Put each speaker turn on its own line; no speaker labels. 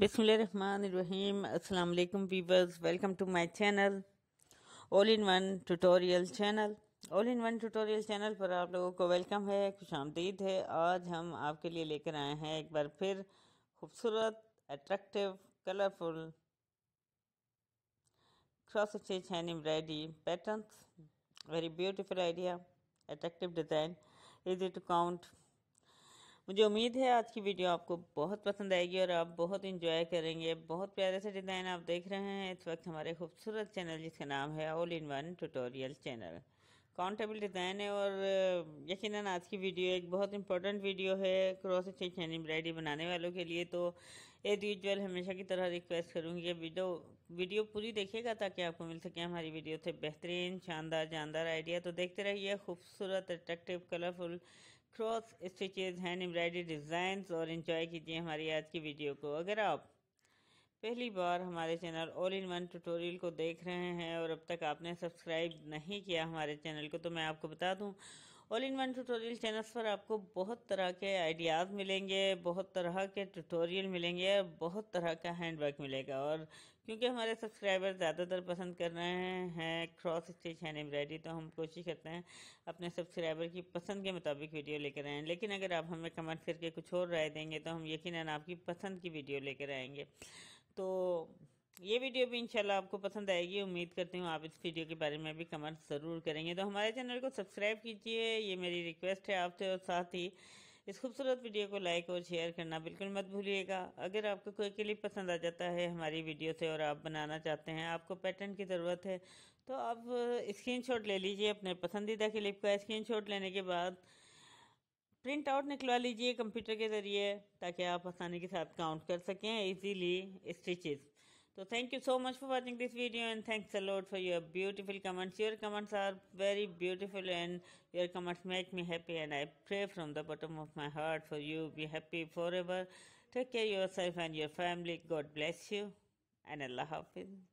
बिसमीम अल्लाम viewers welcome to my channel all in one tutorial channel all in one tutorial channel पर आप लोगों को वेलकम है खुश आमदीद है आज हम आपके लिए लेकर आए हैं एक बार फिर खूबसूरत attractive colourful cross stitch hand embroidery pattern very beautiful idea attractive design easy to count मुझे उम्मीद है आज की वीडियो आपको बहुत पसंद आएगी और आप बहुत इंजॉय करेंगे बहुत प्यारे से डिज़ाइन आप देख रहे हैं इस वक्त हमारे खूबसूरत चैनल जिसका नाम है all in one tutorial channel countable design है और यकीन आज की वीडियो एक बहुत इंपॉर्टेंट वीडियो है क्रॉस स्टिच एंड एम्ब्रॉयडरी बनाने वालों के लिए तो एज यूजल हमेशा की तरह रिक्वेस्ट करूँगी वीडियो वीडियो पूरी देखिएगा ताकि आपको मिल सके हमारी वीडियो से बेहतरीन शानदार जानदार आइडिया तो देखते रहिए खूबसूरत attractive colourful cross stitches hand embroidery design और इन्जॉय कीजिए हमारी आज की वीडियो को अगर आप पहली बार हमारे channel all in one tutorial को देख रहे हैं और अब तक आपने सब्सक्राइब नहीं किया हमारे चैनल को तो मैं आपको बता दूं all in one tutorial channels पर आपको बहुत तरह के आइडियाज़ मिलेंगे बहुत तरह के ट्यूटोरियल मिलेंगे और बहुत तरह का हैंड वर्क मिलेगा और क्योंकि हमारे सब्सक्राइबर ज़्यादातर पसंद कर रहे हैं क्रॉस स्टिच हैंड एम्ब्रॉयडरी तो हम कोशिश करते हैं अपने सब्सक्राइबर की पसंद के मुताबिक वीडियो लेकर आएँ लेकिन अगर आप हमें कमेंट करके कुछ और राय देंगे तो हम यकीन आपकी पसंद की वीडियो लेकर आएंगे तो ये वीडियो भी इंशाल्लाह आपको पसंद आएगी उम्मीद करती हूँ आप इस वीडियो के बारे में भी कमेंट ज़रूर करेंगे तो हमारे चैनल को सब्सक्राइब कीजिए ये मेरी रिक्वेस्ट है आपसे और साथ ही इस खूबसूरत वीडियो को लाइक और शेयर करना बिल्कुल मत भूलिएगा अगर आपको कोई क्लिप पसंद आ जाता है हमारी वीडियो से और आप बनाना चाहते हैं आपको पैटर्न की ज़रूरत है तो आप स्क्रीनशॉट ले लीजिए अपने पसंदीदा क्लिप का स्क्रीनशॉट लेने के बाद प्रिंट आउट निकलवा लीजिए कंप्यूटर के ज़रिए ताकि आप आसानी के साथ काउंट कर सकें easily stitches So thank you so much for watching this video and thanks a lot for your beautiful comments. Your comments are very beautiful and your comments make me happy and I pray from the bottom of my heart for you. Be happy forever. Take care yourself and your family. God bless you and Allah Hafiz.